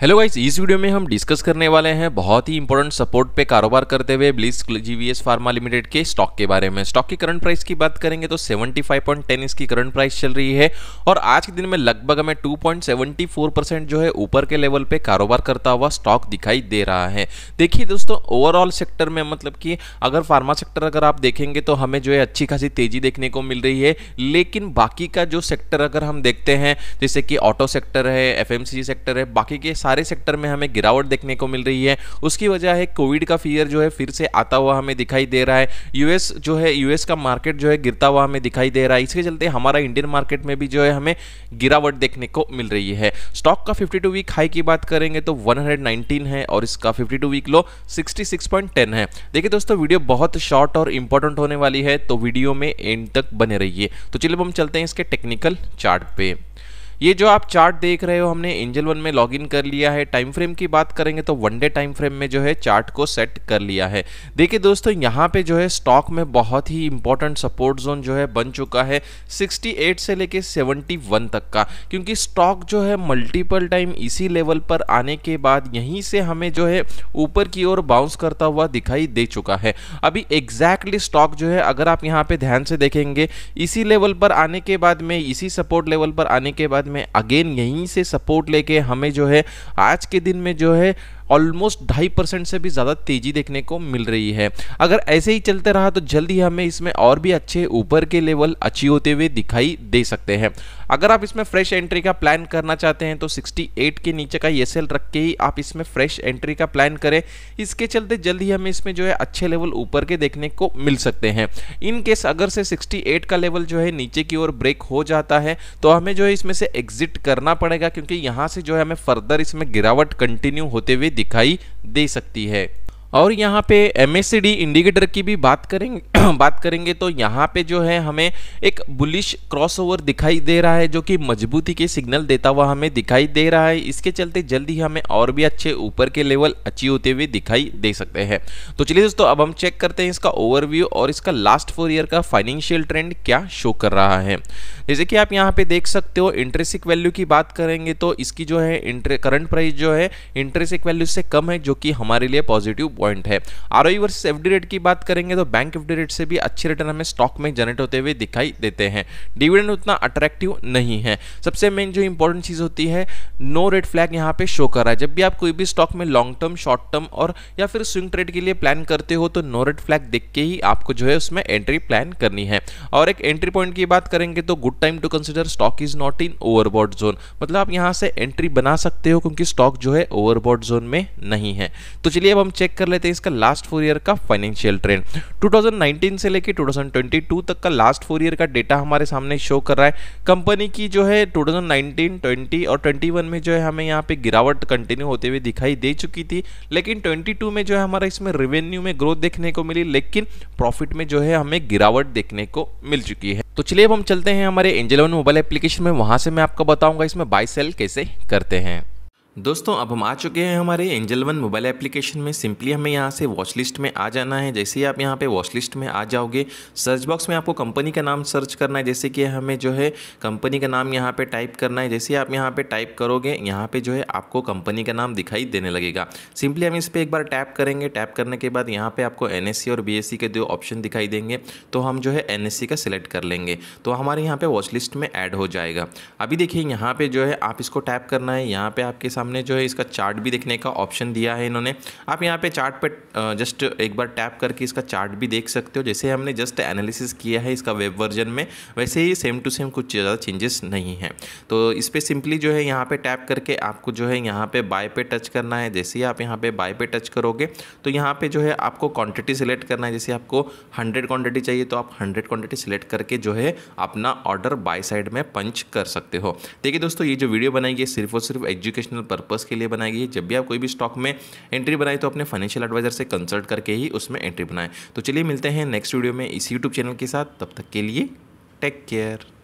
hello guys इस video में हम डिस्कस करने वाले हैं बहुत ही इंपॉर्टेंट सपोर्ट पे कारोबार करते हुए ब्लिस जीवीएस फार्मा लिमिटेड के स्टॉक के बारे में स्टॉक की करंट प्राइस की बात करेंगे तो 75.10 इसकी करंट प्राइस चल रही है और आज के दिन में लगभग हमें 2.74 परसेंट जो है ऊपर के लेवल पे कारोबार करता हुआ स्टॉक दिखाई दे रहा है देखिए दोस्तों ओवरऑल सेक्टर में मतलब कि अगर फार्मा सेक्टर अगर आप देखेंगे तो हमें जो है अच्छी खासी तेजी देखने को मिल रही है लेकिन बाकी का जो सेक्टर अगर हम देखते हैं जैसे कि ऑटो सेक्टर है एफ सेक्टर है बाकी के सारे सेक्टर में हमें गिरावट देखने को मिल रही है उसकी वजह है कोविड का फियर जो है फिर से आता हुआ हमें दिखाई दे रहा है यूएस जो है यूएस का मार्केट जो है गिरता हुआ हमें दिखाई दे रहा है इसके चलते हमारा इंडियन मार्केट में भी जो है हमें गिरावट देखने को मिल रही है स्टॉक का फिफ्टी वीक हाई की बात करेंगे तो वन है और इसका फिफ्टी वीक लो सिक्सटी है देखिए दोस्तों वीडियो बहुत शॉर्ट और इंपॉर्टेंट होने वाली है तो वीडियो में एंड तक बने रहिए तो चलिए हम चलते हैं इसके टेक्निकल चार्ट पे ये जो आप चार्ट देख रहे हो हमने एंजल वन में लॉगिन कर लिया है टाइम फ्रेम की बात करेंगे तो वनडे टाइम फ्रेम में जो है चार्ट को सेट कर लिया है देखिए दोस्तों यहाँ पे जो है स्टॉक में बहुत ही इंपॉर्टेंट सपोर्ट जोन जो है बन चुका है 68 से लेके 71 तक का क्योंकि स्टॉक जो है मल्टीपल टाइम इसी लेवल पर आने के बाद यहीं से हमें जो है ऊपर की ओर बाउंस करता हुआ दिखाई दे चुका है अभी एग्जैक्टली स्टॉक जो है अगर आप यहाँ पे ध्यान से देखेंगे इसी लेवल पर आने के बाद में इसी सपोर्ट लेवल पर आने के बाद में अगेन यहीं से सपोर्ट लेके हमें जो है आज के दिन में जो है ऑलमोस्ट ढाई परसेंट से भी ज़्यादा तेज़ी देखने को मिल रही है अगर ऐसे ही चलते रहा तो जल्द ही हमें इसमें और भी अच्छे ऊपर के लेवल अचीव होते हुए दिखाई दे सकते हैं अगर आप इसमें फ्रेश एंट्री का प्लान करना चाहते हैं तो 68 के नीचे का एस रख के ही आप इसमें फ्रेश एंट्री का प्लान करें इसके चलते जल्द ही हमें इसमें जो है अच्छे लेवल ऊपर के देखने को मिल सकते हैं इन केस अगर से 68 का लेवल जो है नीचे की ओर ब्रेक हो जाता है तो हमें जो है इसमें से एग्जिट करना पड़ेगा क्योंकि यहाँ से जो है हमें फर्दर इसमें गिरावट कंटिन्यू होते हुए दिखाई दे सकती है और यहाँ पे एम इंडिकेटर की भी बात करेंगे बात करेंगे तो यहाँ पे जो है हमें एक बुलिश क्रॉसओवर दिखाई दे रहा है जो कि मजबूती के सिग्नल देता हुआ हमें दिखाई दे रहा है इसके चलते जल्द ही हमें और भी अच्छे ऊपर के लेवल अचीव होते हुए दिखाई दे सकते हैं तो चलिए दोस्तों अब हम चेक करते हैं इसका ओवरव्यू और इसका लास्ट फोर ईयर का फाइनेंशियल ट्रेंड क्या शो कर रहा है जैसे कि आप यहाँ पे देख सकते हो इंटरेसिक वैल्यू की बात करेंगे तो इसकी जो है करंट प्राइस जो है इंटरेसिक वैल्यू से कम है जो कि हमारे लिए पॉजिटिव पॉइंट है R O versus F rate की बात करेंगे तो बैंक एफ रेट से भी अच्छे रिटर्न हमें स्टॉक में जनरेट होते हुए दिखाई देते हैं डिविडेंड उतना अट्रैक्टिव नहीं है सबसे मेन जो इंपॉर्टेंट चीज़ होती है नो रेड फ्लैग यहाँ पे शो कर रहा है जब भी आप कोई भी स्टॉक में लॉन्ग टर्म शॉर्ट टर्म और या फिर स्विंग ट्रेड के लिए प्लान करते हो तो नो रेड फ्लैग देख के ही आपको जो है उसमें एंट्री प्लान करनी है और एक एंट्री पॉइंट की बात करेंगे तो good time to consider stock is not in overbought zone मतलब आप यहाँ से एंट्री बना सकते हो क्योंकि स्टॉक जो है ओवरबॉड जोन में नहीं है तो चलिए अब हम चेक कर कर लेते हैं इसका लास्ट फोर ईयर का फाइनेंशियल ट्रेंड 2019 से लेके 2022 तक का लास्ट फोर ईयर का डेटा हमारे सामने शो कर रहा है कंपनी की जो है 2019, 20 और 21 में जो है हमें यहाँ पे गिरावट कंटिन्यू होते हुए दिखाई दे चुकी थी लेकिन 22 में जो है हमारा इसमें रेवेन्यू में ग्रोथ देखने को मिली लेकिन प्रॉफिट में जो है हमें गिरावट देखने को मिल चुकी है तो चलिए अब हम चलते हैं हमारे एंजल मोबाइल एप्लीकेशन में वहां से मैं आपको बताऊंगा इसमें बाई सेल कैसे करते हैं दोस्तों अब हम आ चुके हैं हमारे एंजल वन मोबाइल एप्लीकेशन में सिंपली हमें यहाँ से वॉच लिस्ट में आ जाना है जैसे ही आप यहाँ पे वॉच लिस्ट में आ जाओगे सर्च बॉक्स में आपको कंपनी का नाम सर्च करना है जैसे कि हमें जो है कंपनी का नाम यहाँ पे टाइप करना है जैसे ही आप यहाँ पे टाइप करोगे यहाँ पर जो है आपको कंपनी का नाम दिखाई देने लगेगा सिंपली हम इस पर एक बार टैप करेंगे टैप करने के बाद यहाँ पर आपको एन और बी के दो ऑप्शन दिखाई देंगे तो हम जो है एन का सिलेक्ट कर लेंगे तो हमारे यहाँ पर वॉच लिस्ट में ऐड हो जाएगा अभी देखिए यहाँ पर जो है आप इसको टैप करना है यहाँ पर आपके सामने सामने जो है इसका चार्ट भी देखने का ऑप्शन दिया है इन्होंने आप यहाँ पे चार्ट पे जस्ट एक बार टैप करके इसका चार्ट भी देख सकते हो जैसे हमने जस्ट एनालिसिस किया है इसका वेब वर्जन में वैसे ही सेम टू सेम कुछ ज़्यादा चेंजेस नहीं है तो इस पर सिंपली जो है यहाँ पर टैप करके आपको जो है यहाँ पर बाय पे टच करना है जैसे ही आप यहाँ पर बाय पे टच करोगे तो यहाँ पर जो है आपको क्वान्टिटी सिलेक्ट करना है जैसे आपको हंड्रेड क्वान्टिटी चाहिए तो आप हंड्रेड क्वान्टिटी सिलेक्ट करके जो है अपना ऑर्डर बाय साइड में पंच कर सकते हो देखिए दोस्तों ये जो वीडियो बनाई है सिर्फ और सिर्फ एजुकेशनल पर पर्पज़ के लिए बनाई गई है जब भी आप कोई भी स्टॉक में एंट्री बनाए तो अपने फाइनेंशियल एडवाइजर से कंसल्ट करके ही उसमें एंट्री बनाएं तो चलिए मिलते हैं नेक्स्ट वीडियो में इस यूट्यूब चैनल के साथ तब तक के लिए टेक केयर